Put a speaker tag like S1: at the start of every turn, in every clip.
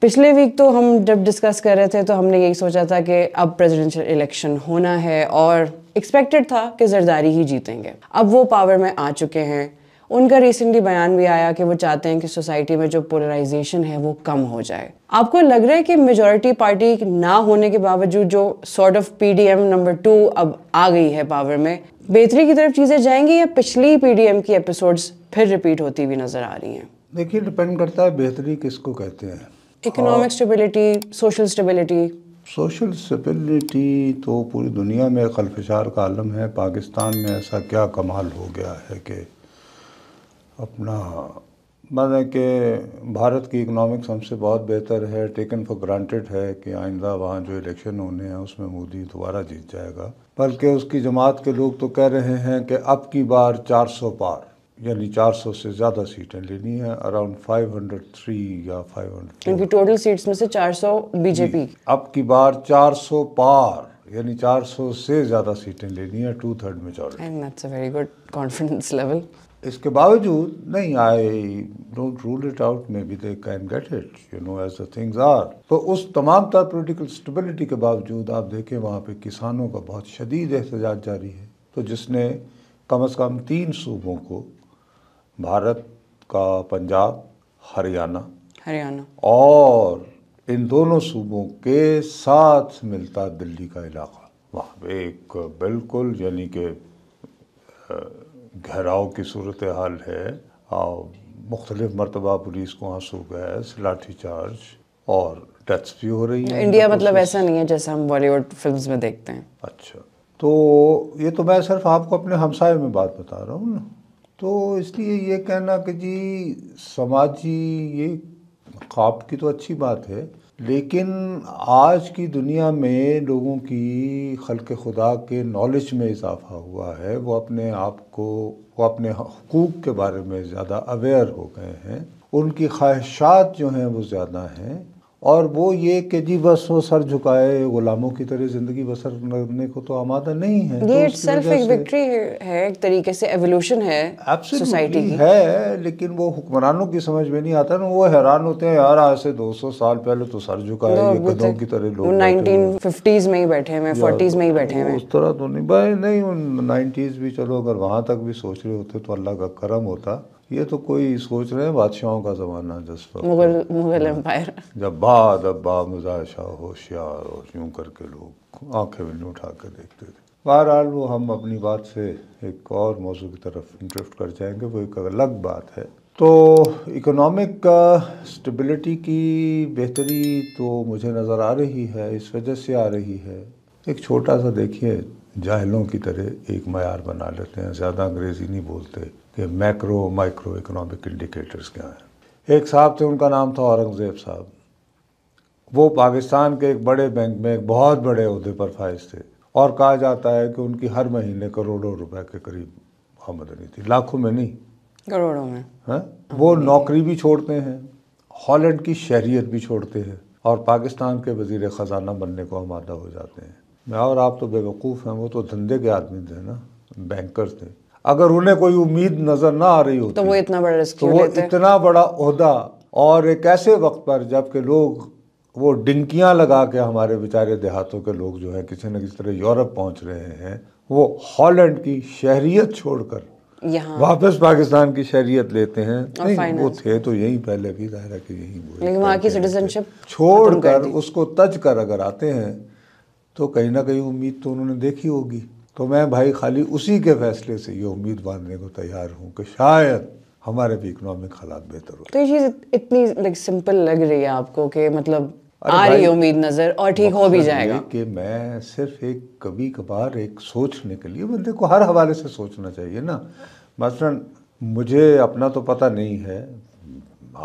S1: पिछले वीक तो हम जब डिस्कस कर रहे थे तो हमने यही सोचा था कि अब प्रेसिडेंशियल इलेक्शन होना है और एक्सपेक्टेड था कि जरदारी ही जीतेंगे अब वो पावर में आ चुके हैं उनका रिसेंटली बयान भी आया कि वो चाहते हैं कि सोसाइटी में जो पोलराइजेशन है वो कम हो जाए आपको लग रहा है कि मेजोरिटी पार्टी ना होने के बावजूद जो sort of PDM number two अब आ गई है पावर में बेहतरी की तरफ चीज़ें जाएंगी या पिछली पीडीएम की एपिसोड्स
S2: फिर रिपीट होती हुई नज़र आ रही हैं देखिए डिपेंड करता है बेहतरी किसको कहते हैं economic
S1: stability social stability
S2: social stability तो पूरी दुनिया में खलफशार का आलम है पाकिस्तान में ऐसा क्या कमाल हो गया है कि अपना है कि भारत की इकनॉमिक्स हमसे बहुत बेहतर है टेकन फॉर ग्रांटेड है कि आइंदा वहाँ जो इलेक्शन होने हैं उसमें मोदी दोबारा जीत जाएगा बल्कि उसकी जमात के लोग तो कह रहे हैं कि अब की बार 400 पार यानी 400 से ज़्यादा सीटें लेनी है अराउंड 503 या 504
S1: इनकी टोटल सीट्स
S2: में से 400 बीजेपी अब की बार 400 पार यानी 400 से ज़्यादा सीटें लेनी है two third majority and that's a very good confidence level इसके बावजूद नहीं I don't rule it out maybe they can get it you know as the things are तो उस तमाम तर पोलिटिकल स्टेबिलिटी के बावजूद आप देखें वहाँ पे किसानों का बहुत शदीद एहत जारी है तो जिसने कम अज़ कम तीन सूबों को भारत का पंजाब हरियाणा हरियाणा और इन दोनों सूबों के साथ मिलता दिल्ली का इलाका वहाँ पे एक बिल्कुल यानी कि घेराव की सूरत हाल है और मुख्तलिफ मरतबा पुलिस को आंसू गैस लाठीचार्ज और डेथ्स भी हो रही है इंडिया मतलब ऐसा नहीं है जैसा हम बॉलीवुड फिल्म में देखते हैं अच्छा तो ये तो मैं सिर्फ आपको अपने हमसाय में बात बता रहा हूँ ना तो इसलिए ये कहना कि जी समाजी ये ख्वाब की तो अच्छी बात है लेकिन आज की दुनिया में लोगों की खलक खुदा के नॉलेज में इजाफा हुआ है वो अपने आप को वो अपने हकूक़ के बारे में ज़्यादा अवेयर हो गए हैं उनकी ख्वाहिशात जो हैं वो ज़्यादा हैं और वो ये कि जी बस वो सर झुकाए गुलामों की तरह ज़िंदगी बसर करने को तो आमादा नहीं है तो ये तो सेल्फ एक विक्ट्री
S1: है एक तरीके से एवोल्यूशन है सोसाइटी की
S2: है लेकिन वो हुक्मरानों की समझ में नहीं आता ना वो हैरान होते हैं यार आज से 200 साल पहले तो सर झुकाए तो गधों तो की तरह लोग
S1: नाइनटीन में ही बैठे हैं फोर्टीज़ में ही बैठे हैं उस
S2: तरह तो नहीं भाई नहीं नाइन्टीज़ भी चलो अगर वहाँ तक भी सोच रहे होते तो अल्लाह का करम होता ये तो कोई सोच रहे हैं बादशाहों का ज़माना जिस
S1: मुगल मुगल एम्पायर
S2: जब बाद अब बा मुजा शाह होशियार और यूं करके लोग आंखें भी नहीं उठा कर देखते थे बहरहाल वो हम अपनी बात से एक और मौजू की तरफ ड्रिफ्ट कर जाएंगे वो एक अलग बात है तो इकोनॉमिक स्टेबिलिटी की बेहतरी तो मुझे नज़र आ रही है इस वजह से आ रही है एक छोटा सा देखिए जाहलों की तरह एक मैार बना लेते हैं ज़्यादा अंग्रेज़ी नहीं बोलते कि मैक्रो माइक्रो इकोनॉमिक इंडिकेटर्स क्या हैं एक साहब थे उनका नाम था औरंगज़ेब साहब वो पाकिस्तान के एक बड़े बैंक में एक बहुत बड़े अहदे पर फायज थे और कहा जाता है कि उनकी हर महीने करोड़ों रुपए के करीब आमदनी थी लाखों में नहीं करोड़ों में हैं हाँ? वो नौकरी भी छोड़ते हैं हॉलैंड की शहरीत भी छोड़ते हैं और पाकिस्तान के वजीर ख़जाना बनने को आमादा हो जाते हैं मैं और आप तो बेवकूफ़ हैं वो तो धंधे के आदमी थे ना बैंकर्स थे अगर उन्हें कोई उम्मीद नज़र ना आ रही हो तो वो
S1: इतना बड़ा रिस्क तो वो इतना
S2: बड़ा उहदा और एक ऐसे वक्त पर जबकि लोग वो डिंकियां लगा के हमारे बेचारे देहातों के लोग जो है किसी न किसी तरह यूरोप पहुंच रहे हैं वो हॉलैंड की शहरियत छोड़कर वापस पाकिस्तान की शहरीत लेते हैं नहीं वो थे तो यही पहले भी जाहिर है कि यही
S1: वो की सिटीजनशिप
S2: छोड़ कर उसको तज कर अगर आते हैं तो कहीं ना कहीं उम्मीद तो उन्होंने देखी होगी तो मैं भाई खाली उसी के फैसले से ये उम्मीद बांधने को तैयार हूँ कि शायद हमारे भी इकोनॉमिक हालात बेहतर हो
S1: तो ये चीज़ इतनी लाइक सिंपल लग रही है आपको कि मतलब आ रही उम्मीद नज़र और ठीक हो भी जाएगा
S2: कि मैं सिर्फ एक कभी कभार एक सोचने के लिए बंदे को हर हवाले से सोचना चाहिए ना मसलन मुझे अपना तो पता नहीं है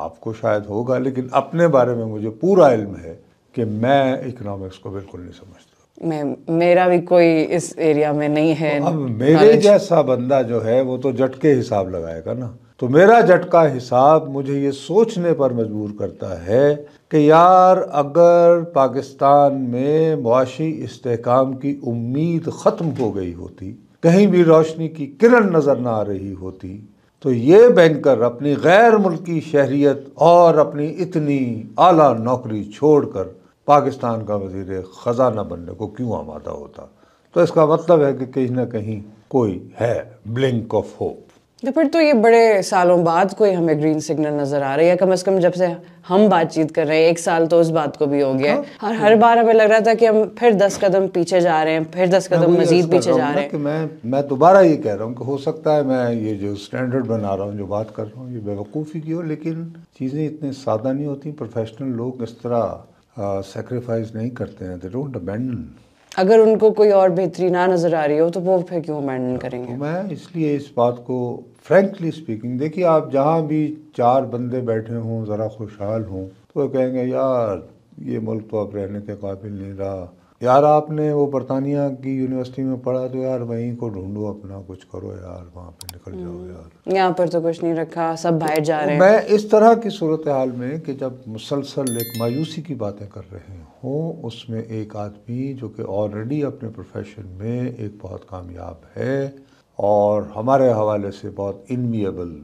S2: आपको शायद होगा लेकिन अपने बारे में मुझे पूरा इल्म है कि मैं इकोनॉमिक्स को बिल्कुल नहीं समझता
S1: मैं मेरा भी कोई इस एरिया में नहीं है तो अब मेरे
S2: जैसा बंदा जो है वो तो झटके हिसाब लगाएगा ना तो मेरा झटका हिसाब मुझे ये सोचने पर मजबूर करता है कि यार अगर पाकिस्तान में मुआशी इस्तेकाम की उम्मीद ख़त्म हो गई होती कहीं भी रोशनी की किरण नज़र ना आ रही होती तो ये बैंकर अपनी गैर मुल्की शहरीत और अपनी इतनी आला नौकरी छोड़कर पाकिस्तान का वजीर ख़जाना बनने को क्यों आमादा होता तो इसका मतलब है कि कहीं ना कहीं कोई है ब्लिंक ऑफ होप
S1: तो फिर तो ये बड़े सालों बाद कोई हमें ग्रीन सिग्नल नजर आ रही है कम अज कम जब से हम बातचीत कर रहे हैं एक साल तो उस बात को भी हो गया हाँ। और हर बार हमें लग रहा था कि हम फिर दस कदम पीछे जा रहे हैं फिर दस कदम मजीद पीछे जा रहे हैं मैं
S2: मैं दोबारा ये कह रहा हूँ कि हो सकता है मैं ये जो स्टैंडर्ड बना रहा हूँ जो बात कर रहा हूँ ये बेवकूफ़ी की हो लेकिन चीज़ें इतनी सादा नहीं होती प्रोफेशनल लोग इस तरह सेक्रीफाइस uh, नहीं करते हैं दे डोंट अबेंडन अगर
S1: उनको कोई और बेहतरी ना नज़र आ रही हो तो वो फिर क्यों अबेंडन करेंगे तो मैं
S2: इसलिए इस बात को फ्रेंकली स्पीकिंग देखिए आप जहाँ भी चार बंदे बैठे हों ज़रा खुशहाल हों तो कहेंगे यार ये मुल्क तो अब रहने के काबिल नहीं रहा यार आपने वो बरतानिया की यूनिवर्सिटी में पढ़ा तो यार वहीं को ढूंढो अपना कुछ करो यार वहाँ पे निकल जाओ हम्म।
S1: यार यहाँ पर तो कुछ नहीं रखा सब बाहर जा रहे हैं मैं
S2: इस तरह की सूरत हाल में कि जब मुसलसल एक मायूसी की बातें कर रहे हों उसमें एक आदमी जो कि ऑलरेडी अपने प्रोफेशन में एक बहुत कामयाब है और हमारे हवाले से बहुत इनमिएबल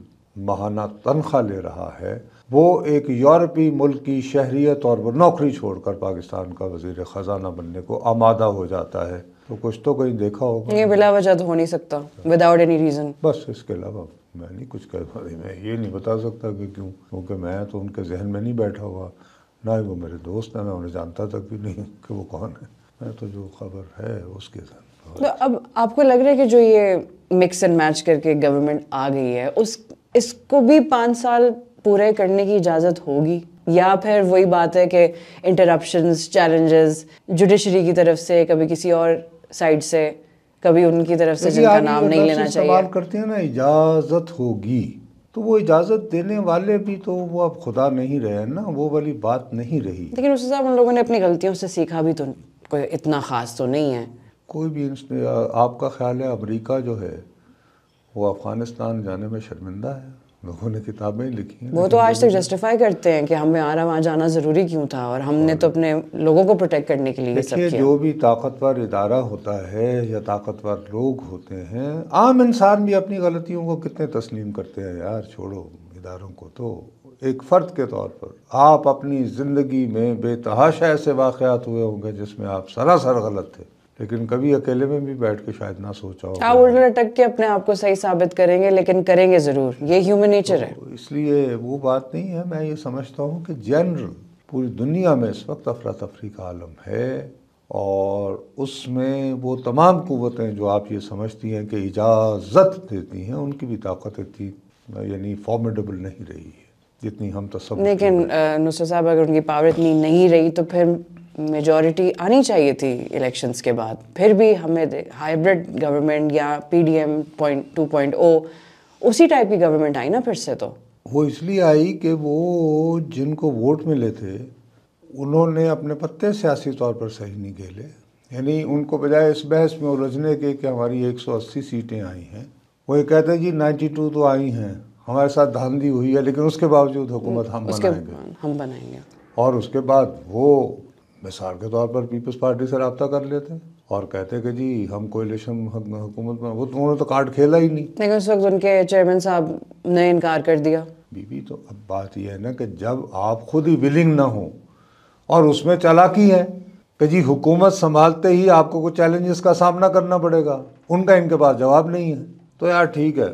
S2: महाना तनख्वाह ले रहा है वो एक यूरोपी मुल्क की शहरीत और वो नौकरी छोड़कर पाकिस्तान का वजीर ख़जाना बनने को आमादा हो जाता है तो कुछ तो कहीं देखा होगा ये बिला वजह तो हो नहीं सकता विदाउट एनी रीज़न बस इसके अलावा मैं नहीं कुछ कह पा रही मैं ये नहीं बता सकता कि क्यों क्योंकि मैं तो उनके जहन में नहीं बैठा हुआ ना ही वो मेरे दोस्त हैं मैं उन्हें जानता तक भी नहीं कि वो कौन है मैं तो जो खबर है उसके जहन
S1: तो अब आपको लग रहा है कि जो ये मिक्स एंड मैच करके गवर्नमेंट आ गई है उस इसको भी पाँच साल पूरे करने की इजाज़त होगी या फिर वही बात है कि इंटरप्शंस चैलेंजेस जुडिशरी की तरफ से कभी किसी और साइड से कभी उनकी तरफ से जिनका नाम नहीं लेना चाहिए बात
S2: करते हैं ना इजाज़त होगी तो वो इजाज़त देने वाले भी तो वो अब खुदा नहीं रहे ना वो वाली बात नहीं रही
S1: लेकिन उस हिसाब उन लोगों ने अपनी गलतियों से सीखा भी तो कोई इतना ख़ास तो नहीं है
S2: कोई भी आपका ख्याल है अमरीका जो है वो अफ़गानिस्तान जाने में शर्मिंदा है लोगों ने किताबें लिखी हैं वो तो आज तक
S1: जस्टिफाई करते हैं कि हमें रहा वहाँ जाना ज़रूरी क्यों था और हमने तो अपने लोगों को प्रोटेक्ट करने के लिए सब किया जो
S2: भी ताकतवर इदारा होता है या ताकतवर लोग होते हैं आम इंसान भी अपनी गलतियों को कितने तस्लीम करते हैं यार छोड़ो इदारों को तो एक फ़र्द के तौर पर आप अपनी ज़िंदगी में बेतहाशा ऐसे वाक़ हुए होंगे जिसमें आप सरासर गलत थे लेकिन कभी अकेले में भी बैठ के शायद ना सोचा हो
S1: आप उल्टा लटक के अपने आप को सही साबित करेंगे लेकिन करेंगे ज़रूर ये ह्यूमन नेचर तो
S2: है इसलिए वो बात नहीं है मैं ये समझता हूँ कि जनरल पूरी दुनिया में इस वक्त अफरा तफरी का आलम है और उसमें वो तमाम क़वतें जो आप ये समझती हैं कि इजाज़त देती हैं उनकी भी ताकत इतनी यानी फॉर्मेडेबल नहीं रही है जितनी हम तो सब लेकिन
S1: नुसर साहब अगर उनकी पावर इतनी नहीं रही तो फिर मेजॉरिटी आनी चाहिए थी इलेक्शंस के बाद फिर भी हमें हाइब्रिड गवर्नमेंट या P D M point two point O उसी टाइप की गवर्नमेंट आई ना फिर से तो
S2: वो इसलिए आई कि वो जिनको वोट मिले थे उन्होंने अपने पत्ते सियासी तौर पर सही नहीं खेले यानी उनको बजाय इस बहस में उलझने के कि हमारी 180 सीटें आई हैं वो ये कहते हैं जी 92 तो आई हैं हमारे साथ धांधली हुई है लेकिन उसके बावजूद हुकूमत हम बनाएंगे हम बनाएंगे और उसके बाद वो मिसाल के तौर पर पीपल्स पार्टी से रबता कर लेते हैं और कहते कि जी हम कोयलेशन हुकूमत में वो तो उन्होंने तो कार्ड खेला ही नहीं
S1: लेकिन उस वक्त उनके चेयरमैन साहब ने इनकार कर दिया
S2: बीबी तो अब बात यह है ना कि जब आप खुद ही विलिंग ना हो और उसमें चालाकी है कि जी हुकूमत संभालते ही आपको कुछ चैलेंजेस का सामना करना पड़ेगा उनका इनके पास जवाब नहीं है तो यार ठीक है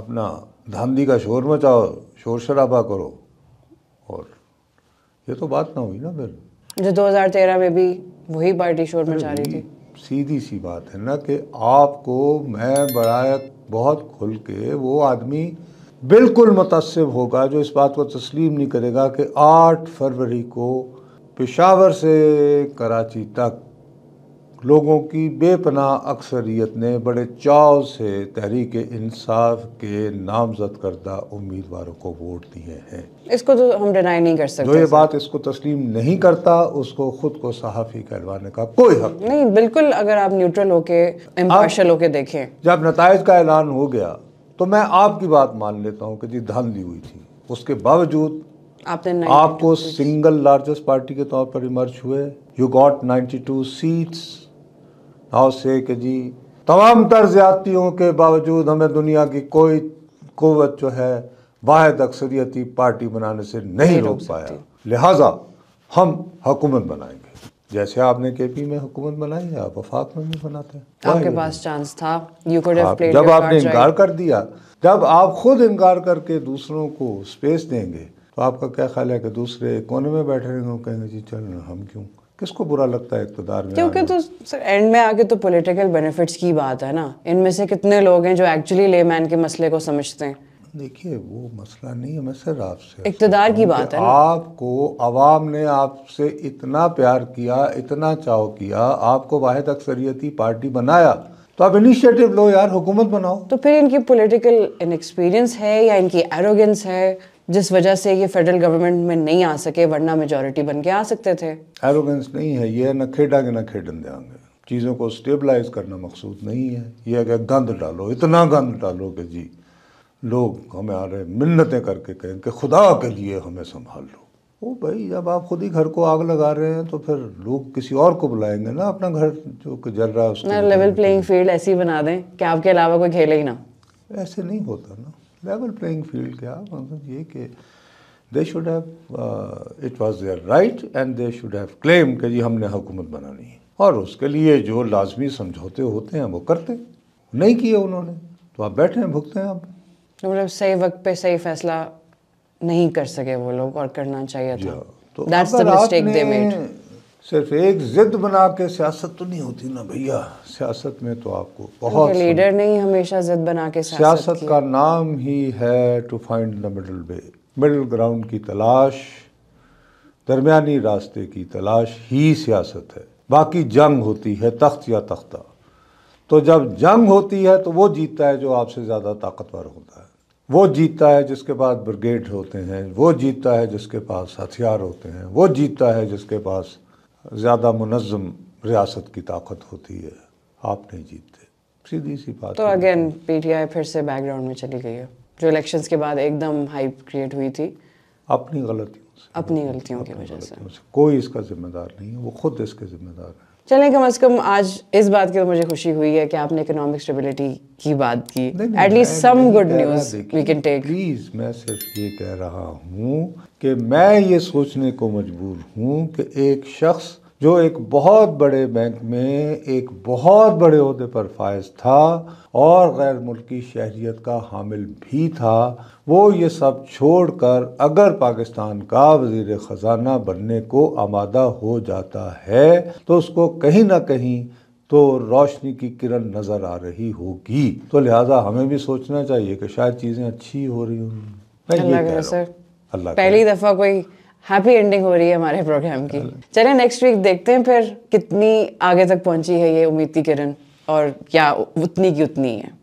S2: अपना धांधी का शोर मचाओ शोर शराबा करो और ये तो बात ना हुई ना फिर
S1: जो 2013 में भी वही पार्टी शोर मचा रही थी
S2: सीधी सी बात है ना कि आपको मैं बड़ा बहुत खुल के वो आदमी बिल्कुल मुतसब होगा जो इस बात को तस्लीम नहीं करेगा कि 8 फरवरी को पेशावर से कराची तक लोगों की बेपना अक्सरियत ने बड़े चाव से तहरीक इंसाफ के नामजद करदा उम्मीदवारों को वोट दिए हैं
S1: इसको तो हम डिनाई नहीं कर सकते जो ये
S2: बात इसको तस्लीम नहीं करता उसको खुद को सहाफ़ी कहलवाने का कोई हक
S1: नहीं बिल्कुल अगर आप न्यूट्रल होके इम्पार्शल होके देखें
S2: जब नतज का ऐलान हो गया तो मैं आपकी बात मान लेता हूँ कि जी धन दी हुई थी उसके बावजूद
S1: आपने आपको
S2: सिंगल लार्जेस्ट पार्टी के तौर पर इमर्ज हुए you got 92 seats Ghaus Sheikh ji तमाम तर ज़्यादतियों के बावजूद हमें दुनिया की कोई कुत जो है वाद अक्सरियती पार्टी बनाने से नहीं रोक पाया लिहाजा हम हुकूमत बनाएंगे जैसे आपने के पी में हुकूमत बनाई है आप वफाक में भी बनाते हैं आपके पास
S1: चांस था यू कुड हैव प्लेड जब आपने इनकार
S2: कर दिया जब आप खुद इनकार करके दूसरों को स्पेस देंगे तो आपका क्या ख्याल है कि दूसरे कोने में बैठे रहेंगे कहेंगे जी चल हम क्यों किसको बुरा लगता है इकतदार में क्योंकि
S1: तो सर एंड में आके तो पॉलिटिकल बेनिफिट्स की बात है ना इनमें से कितने लोग हैं जो एक्चुअली लेमैन के मसले को समझते हैं
S2: देखिए वो मसला नहीं है मैं सर आपसे
S1: इकतदार की बात है
S2: आपको आवाम ने आपसे इतना प्यार किया इतना चाव किया आपको वाहिद अक्सरियती पार्टी बनाया तो आप इनिशिएटिव लो यार हुकूमत बनाओ तो
S1: फिर इनकी पॉलिटिकल इनएक्सपीरियंस है या इनकी एरोगेंस है जिस वजह से ये फेडरल गवर्नमेंट में नहीं आ सके वरना मेजोरिटी बन के आ सकते थे
S2: एरोगेंस नहीं है ये खेडा के खेडन देंगे चीज़ों को स्टेबलाइज करना मकसूद नहीं है यह अगर गंद डालो इतना गंद डालो कि जी लोग हमें आ रहे मिन्नतें करके कहें कि खुदा के लिए हमें संभाल लो वो भाई जब आप खुद ही घर को आग लगा रहे हैं तो फिर लोग किसी और को बुलाएंगे ना अपना घर जो जल रहा है उसको लेवल
S1: प्लेइंग फील्ड ऐसी बना दें कि आपके अलावा कोई खेले ही ना
S2: ऐसे नहीं होता ना लेवल प्लेइंग फील्ड क्या मतलब ये कि they should have it was there right and they should have claim कि जी हमने हुकूमत बनानी है और उसके लिए जो लाजमी समझौते होते हैं वो करते नहीं किए उन्होंने तो आप बैठे हैं भुगते हैं आप मतलब सही वक्त पे
S1: सही फैसला नहीं कर सके वो लोग और करना चाहिए था तो That's the mistake they made.
S2: सिर्फ एक जिद बना के सियासत तो नहीं होती ना भैया सियासत में तो आपको बहुत लीडर
S1: नहीं हमेशा जिद बना के सियासत
S2: का नाम ही है to find the middle way middle ground की तलाश दरमियानी रास्ते की तलाश ही सियासत है बाकी जंग होती है तख्त या तख्ता तो जब जंग होती है तो वो जीतता है जो आपसे ज़्यादा ताकतवर होता है वो जीतता है जिसके पास ब्रिगेड होते हैं वो जीतता है जिसके पास हथियार होते हैं वो जीतता है जिसके पास ज़्यादा मुनज़म रियासत की ताकत होती है आप नहीं जीतते सीधी सी बात तो
S1: अगेन पीटीआई फिर से बैकग्राउंड में चली गई है जो इलेक्शंस के बाद एकदम हाइप क्रिएट हुई थी अपनी गलतियों से अपनी गलतियों की वजह से
S2: कोई इसका जिम्मेदार नहीं है वो खुद इसके जिम्मेदार है
S1: चलें कम अज़ कम आज इस बात की तो मुझे खुशी हुई है कि आपने इकोनॉमिक स्टेबिलिटी की बात की at least some good news we can take please
S2: मैं सिर्फ ये कह रहा हूँ कि मैं ये सोचने को मजबूर हूँ कि एक शख्स जो एक बहुत बड़े बैंक में एक बहुत बड़े अहदे पर फायज था और गैर मुल्की शहरीत का हामिल भी था वो ये सब छोड़कर अगर पाकिस्तान का वजीर ख़जाना बनने को आमादा हो जाता है तो उसको कहीं ना कहीं तो रोशनी की किरण नज़र आ रही होगी तो लिहाजा हमें भी सोचना चाहिए कि शायद चीज़ें अच्छी हो रही होंगी अल्लाह पहली दफ़ा
S1: कोई हैप्पी एंडिंग हो रही है हमारे प्रोग्राम की चले नेक्स्ट वीक देखते हैं फिर कितनी आगे तक पहुंची है ये उम्मीद की किरण और क्या उतनी की उतनी है